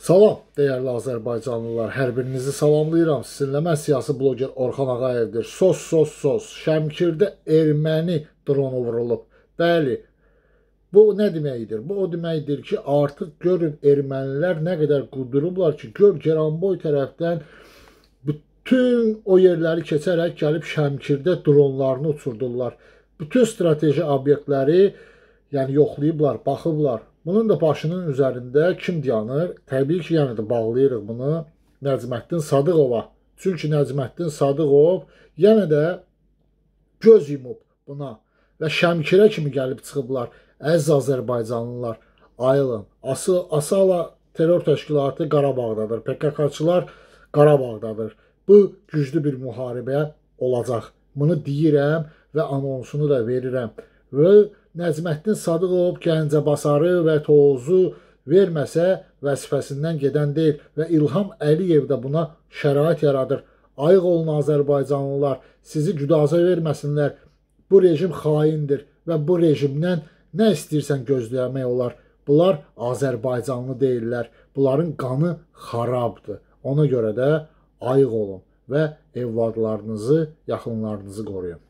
Salam, dəyərli azərbaycanlılar. Hər birinizi salamlayıram. Sizinlə mən siyasi bloger Orxan Ağayevdir. Sos, sos, sos. Şəmkirdə erməni dronu vurulub. Bəli, bu nə deməkdir? Bu o deməkdir ki, artıq görün ermənilər nə qədər qudurublar ki, gör Geranboy tərəfdən bütün o yerləri keçərək gəlib Şəmkirdə dronlarını uçurdular. Bütün strateji obyektləri yəni yoxlayıblar, baxıblar. Bunun da başının üzərində kim dayanır? Təbii ki, yəni də bağlayırıq bunu Nəcməddin Sadıqova. Çünki Nəcməddin Sadıqov yenə də göz yumub buna və Şəmkirə kimi gəlib çıxıblar əziz Azərbaycanlılar. Ayılın. Asıl Asala terror təşkilatı Qarabağdadır. PKK-çılar Qarabağdadır. Bu güclü bir müharibə olacaq. Bunu deyirəm və anonsunu da verirəm. Və Nəzməddin Sadıqov Gəncəbasarı və Toğuzu verməsə vəzifəsindən gedən deyil və İlham Əliyev də buna şərait yaradır. Ayıq olun Azərbaycanlılar, sizi güdaza verməsinlər. Bu rejim xaindir və bu rejimdən nə istəyirsən gözləmək olar. Bunlar Azərbaycanlı deyillər. Bunların qanı xarabdır. Ona görə də ayıq olun və evladlarınızı, yaxınlarınızı qoruyun.